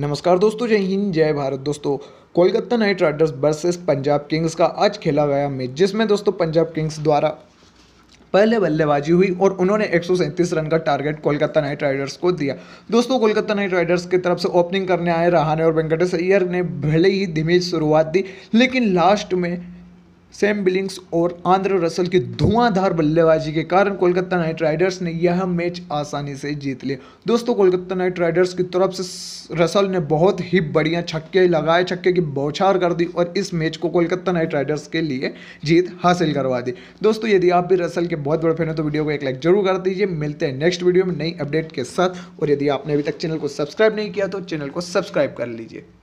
नमस्कार दोस्तों जय हिंद जय भारत दोस्तों Kolkata Knight Riders versus Punjab Kings का आज खेला गया मैच जिसमें दोस्तों पंजाब किंग्स द्वारा पहले बल्लेबाजी हुई और उन्होंने एक रन का टारगेट कोलकाता नाइट राइडर्स को दिया दोस्तों कोलकाता नाइट राइडर्स की तरफ से ओपनिंग करने आए रहाने और वेंकटेश अय्यर ने भले ही धीमी शुरुआत दी लेकिन लास्ट में सैम बिलिंग्स और आंध्र रसल की धुआंधार बल्लेबाजी के कारण कोलकाता नाइट राइडर्स ने यह मैच आसानी से जीत लिया दोस्तों कोलकाता नाइट राइडर्स की तरफ से रसल ने बहुत ही बढ़िया छक्के लगाए छक्के की बौछार कर दी और इस मैच को कोलकाता नाइट राइडर्स के लिए जीत हासिल करवा दी दोस्तों यदि आप भी रसल के बहुत बड़े फैन हो तो वीडियो को एक लाइक जरूर कर दीजिए मिलते हैं नेक्स्ट वीडियो में नई अपडेट के साथ और यदि आपने अभी तक चैनल को सब्सक्राइब नहीं किया तो चैनल को सब्सक्राइब कर लीजिए